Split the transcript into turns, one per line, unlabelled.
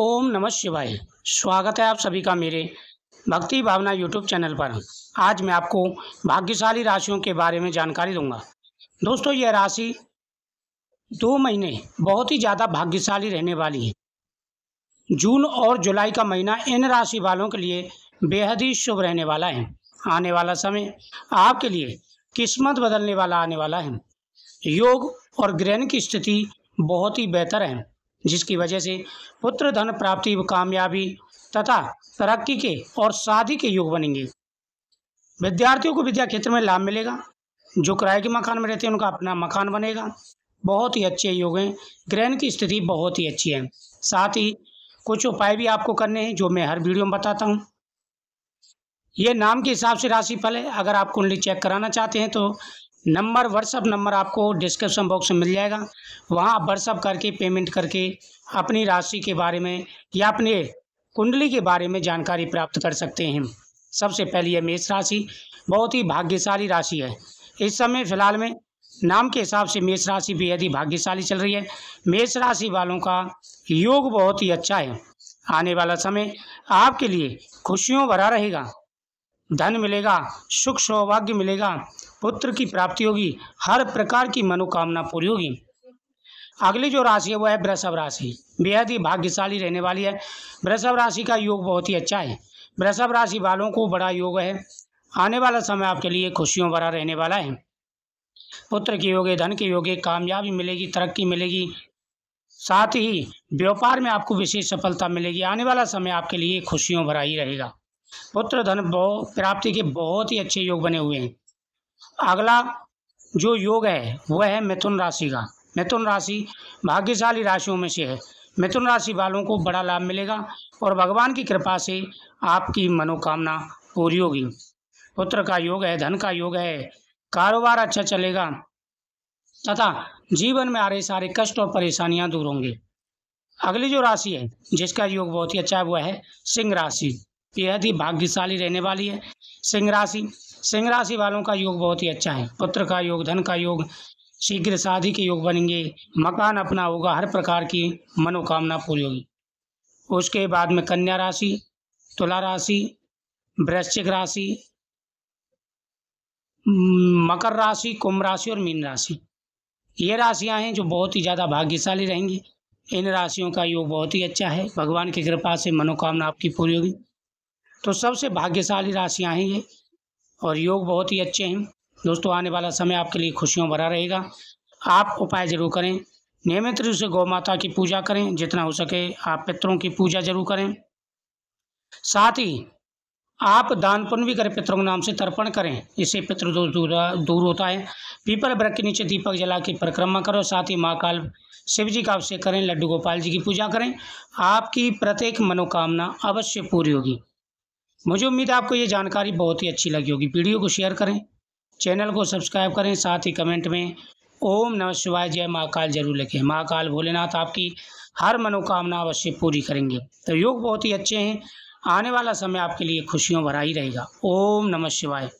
ओम नमः शिवाय स्वागत है आप सभी का मेरे भक्ति भावना यूट्यूब चैनल पर आज मैं आपको भाग्यशाली राशियों के बारे में जानकारी दूंगा दोस्तों यह राशि दो महीने बहुत ही ज़्यादा भाग्यशाली रहने वाली है जून और जुलाई का महीना इन राशि वालों के लिए बेहद ही शुभ रहने वाला है आने वाला समय आपके लिए किस्मत बदलने वाला आने वाला है योग और ग्रहण की स्थिति बहुत ही बेहतर है जिसकी वजह से पुत्र धन प्राप्ति कामयाबी तथा तरक्की के और शादी के योग बनेंगे विद्यार्थियों को विद्या क्षेत्र में लाभ मिलेगा जो किराए के मकान में रहते हैं उनका अपना मकान बनेगा बहुत ही अच्छे योग हैं ग्रहण की स्थिति बहुत ही अच्छी है साथ ही कुछ उपाय भी आपको करने हैं जो मैं हर वीडियो में बताता हूँ ये नाम के हिसाब से राशि फल है अगर आप कुंडली चेक कराना चाहते हैं तो नंबर व्हाट्सअप नंबर आपको डिस्क्रिप्शन बॉक्स में मिल जाएगा वहाँ आप व्हाट्सअप करके पेमेंट करके अपनी राशि के बारे में या अपने कुंडली के बारे में जानकारी प्राप्त कर सकते हैं सबसे पहली है मेष राशि बहुत ही भाग्यशाली राशि है इस समय फिलहाल में नाम के हिसाब से मेष राशि भी यदि भाग्यशाली चल रही है मेष राशि वालों का योग बहुत ही अच्छा है आने वाला समय आपके लिए खुशियों भरा रहेगा धन मिलेगा सुख सौभाग्य मिलेगा पुत्र की प्राप्ति होगी हर प्रकार की मनोकामना पूरी होगी अगली जो राशि है वह है वृषभ राशि बेहद ही भाग्यशाली रहने वाली है वृषभ राशि का योग बहुत ही अच्छा है वृषभ राशि वालों को बड़ा योग है आने वाला समय आपके लिए खुशियों भरा रहने वाला है पुत्र के योगे धन के योगे कामयाबी मिलेगी तरक्की मिलेगी साथ ही व्यापार में आपको विशेष सफलता मिलेगी आने वाला समय आपके लिए खुशियों भरा ही रहेगा पुत्र धन प्राप्ति के बहुत ही अच्छे योग बने हुए हैं अगला जो योग है वह है मिथुन राशि का मिथुन राशि भाग्यशाली राशियों में से है मिथुन राशि वालों को बड़ा लाभ मिलेगा और भगवान की कृपा से आपकी मनोकामना पूरी होगी पुत्र का योग है धन का योग है कारोबार अच्छा चलेगा तथा जीवन में आ रहे सारे कष्ट और परेशानियां दूर होंगे अगली जो राशि है जिसका योग बहुत ही अच्छा है वह है सिंह राशि बेहद ही भाग्यशाली रहने वाली है सिंह राशि सिंह राशि वालों का योग बहुत ही अच्छा है पुत्र का योग धन का योग शीघ्र शादी के योग बनेंगे मकान अपना होगा हर प्रकार की मनोकामना पूरी होगी उसके बाद में कन्या राशि तुला राशि वृश्चिक राशि हम्म, मकर राशि कुंभ राशि और मीन राशि ये राशियां हैं जो बहुत ही ज़्यादा भाग्यशाली रहेंगी इन राशियों का योग बहुत ही अच्छा है भगवान की कृपा से मनोकामना आपकी पूरी होगी तो सबसे भाग्यशाली राशियाँ हैं ये और योग बहुत ही अच्छे हैं दोस्तों आने वाला समय आपके लिए खुशियों भरा रहेगा आप उपाय ज़रूर करें नियमित रूप से गौ माता की पूजा करें जितना हो सके आप पितरों की पूजा जरूर करें साथ ही आप दान पुण्य भी करें पितरों के नाम से तर्पण करें इससे पितृ दोष दूर, दूर होता है पीपल वृक्ष के नीचे दीपक जला के परिक्रमा करो साथ ही महाकाल शिव जी का अवश्य करें लड्डू गोपाल जी की पूजा करें आपकी प्रत्येक मनोकामना अवश्य पूरी होगी मुझे उम्मीद है आपको ये जानकारी बहुत ही अच्छी लगी होगी वीडियो को शेयर करें चैनल को सब्सक्राइब करें साथ ही कमेंट में ओम नम शिवाय जय महाकाल जरूर लिखें महाकाल भोलेनाथ आपकी हर मनोकामना अवश्य पूरी करेंगे तो योग बहुत ही अच्छे हैं आने वाला समय आपके लिए खुशियों भरा ही रहेगा ओम नमः शिवाय